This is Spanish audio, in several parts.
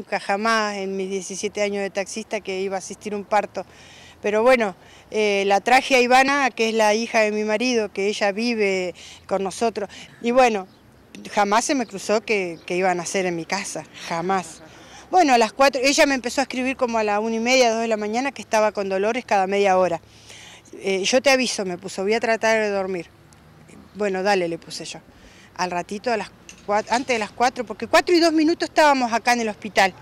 nunca, jamás en mis 17 años de taxista que iba a asistir un parto. Pero bueno, eh, la traje a Ivana, que es la hija de mi marido, que ella vive con nosotros. Y bueno, jamás se me cruzó que, iban a hacer en mi casa, jamás. Bueno, a las 4, ella me empezó a escribir como a la una y media, dos de la mañana, que estaba con dolores cada media hora. Eh, yo te aviso, me puso, voy a tratar de dormir. Bueno, dale, le puse yo al ratito, a las antes de las 4, porque 4 y 2 minutos estábamos acá en el hospital.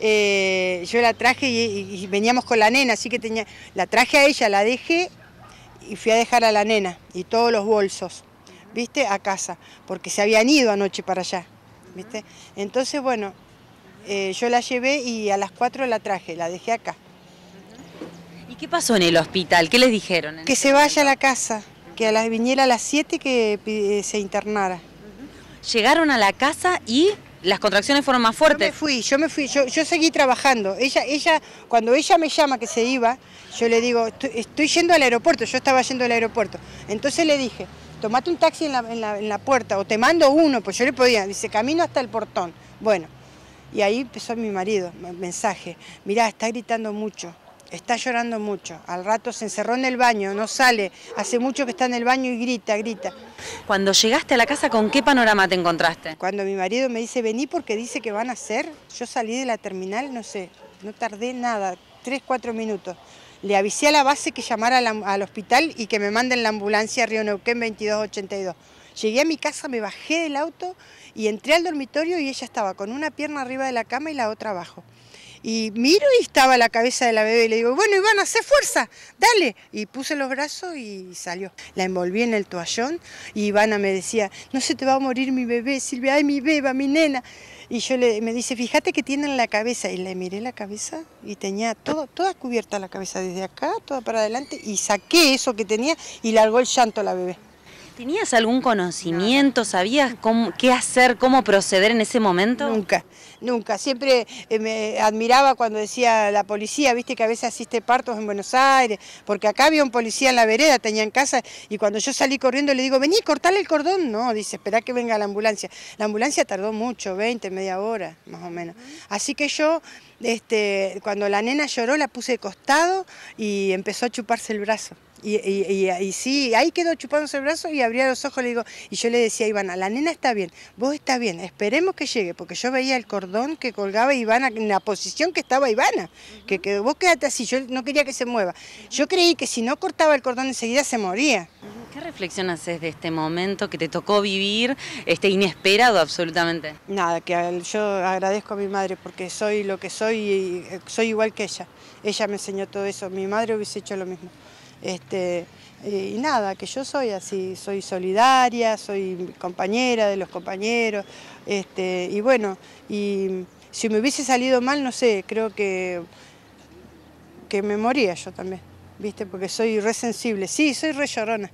Eh, yo la traje y, veníamos con la nena, así que tenía, la traje a ella, la dejé y fui a dejar a la nena y todos los bolsos, ¿viste? A casa, porque se habían ido anoche para allá, ¿viste? Entonces, bueno, eh, yo la llevé y a las 4 la traje, la dejé acá. ¿Y qué pasó en el hospital? ¿Qué les dijeron? Que se vaya a la casa, que viniera a las 7 que se internara llegaron a la casa y las contracciones fueron más fuertes. Yo me fui, yo me fui, yo, yo, seguí trabajando. Ella, ella, cuando ella me llama que se iba, yo le digo, estoy, yendo al aeropuerto, yo estaba yendo al aeropuerto. Entonces le dije, tomate un taxi en la, en la, puerta o te mando uno, pues yo le podía, dice, camino hasta el portón. Bueno, y ahí empezó mi marido, mensaje, mirá, está gritando mucho. Está llorando mucho, al rato se encerró en el baño, no sale, hace mucho que está en el baño y grita, grita. Cuando llegaste a la casa, ¿con qué panorama te encontraste? Cuando mi marido me dice, vení porque dice que van a hacer, yo salí de la terminal, no sé, no tardé nada, tres, cuatro minutos. Le avisé a la base que llamara al, hospital y que me manden la ambulancia a Río Neuquén 2282. Llegué a mi casa, me bajé del auto y entré al dormitorio y ella estaba con una pierna arriba de la cama y la otra abajo. Y miro y estaba la cabeza de la bebé y le digo, bueno Ivana, hace fuerza, dale. Y puse los brazos y salió. La envolví en el toallón y Ivana me decía, no se te va a morir mi bebé, Silvia, ay mi beba, mi nena. Y yo le, me dice, fíjate que tienen la cabeza. Y le miré la cabeza y tenía todo, toda cubierta la cabeza, desde acá, toda para adelante. Y saqué eso que tenía y largó el llanto a la bebé. ¿Tenías algún conocimiento? ¿Sabías qué hacer, cómo proceder en ese momento? Nunca, nunca. Siempre eh, me admiraba cuando decía la policía, viste que a veces asiste partos en Buenos Aires, porque acá había un policía en la vereda, tenía en casa, y cuando yo salí corriendo le digo, vení, cortale el cordón. No, dice, esperá que venga la ambulancia. La ambulancia tardó mucho, 20, media hora, más o menos. Así que yo, este, cuando la nena lloró, la puse de costado y empezó a chuparse el brazo. Y, y, sí, ahí quedó chupándose el brazo y abría los ojos, le digo, y yo le decía a Ivana, la nena está bien, vos está bien, esperemos que llegue, porque yo veía el cordón que colgaba Ivana en la posición que estaba Ivana, que, vos quédate así, yo no quería que se mueva. Yo creí que si no cortaba el cordón enseguida se moría. ¿Qué reflexión haces de este momento que te tocó vivir, este inesperado absolutamente? Nada, que yo agradezco a mi madre porque soy lo que soy y eh, soy igual que ella. Ella me enseñó todo eso, mi madre hubiese hecho lo mismo. Este, eh, y nada, que yo soy así, soy solidaria, soy compañera de los compañeros, este, y bueno, y si me hubiese salido mal, no sé, creo que, que me moría yo también, ¿viste? Porque soy re sensible, sí, soy re llorona.